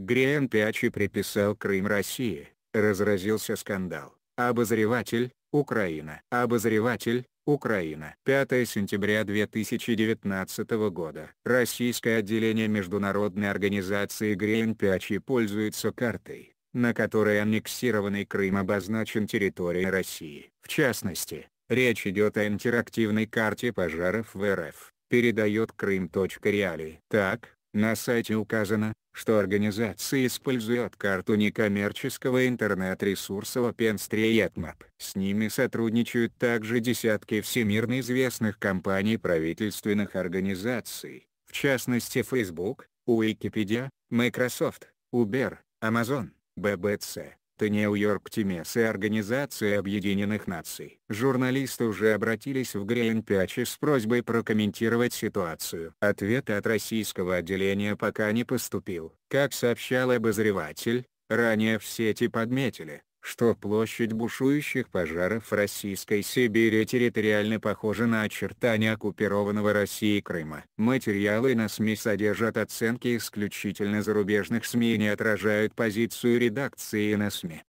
Греен Пячи приписал Крым России, разразился скандал. Обозреватель, Украина. Обозреватель, Украина. 5 сентября 2019 года. Российское отделение международной организации Греен Пячи пользуется картой, на которой аннексированный Крым обозначен территорией России. В частности, речь идет о интерактивной карте пожаров в РФ, передает Крым.реали. Так, на сайте указано, что организация использует карту некоммерческого интернет-ресурса OpenStreetMap. С ними сотрудничают также десятки всемирно известных компаний правительственных организаций, в частности Facebook, Wikipedia, Microsoft, Uber, Amazon, BBC. The New York Times и Организация Объединенных Наций. Журналисты уже обратились в Грейнпячи с просьбой прокомментировать ситуацию. Ответа от российского отделения пока не поступил. Как сообщал обозреватель, ранее в сети подметили, что площадь бушующих пожаров в Российской Сибири территориально похожа на очертания оккупированного России Крыма. Материалы на СМИ содержат оценки исключительно зарубежных СМИ и не отражают позицию редакции на СМИ.